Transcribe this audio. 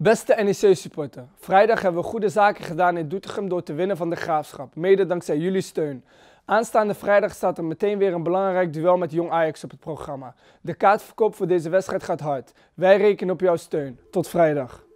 Beste NEC-supporter, vrijdag hebben we goede zaken gedaan in Doetinchem door te winnen van de Graafschap, mede dankzij jullie steun. Aanstaande vrijdag staat er meteen weer een belangrijk duel met Jong Ajax op het programma. De kaartverkoop voor deze wedstrijd gaat hard. Wij rekenen op jouw steun. Tot vrijdag.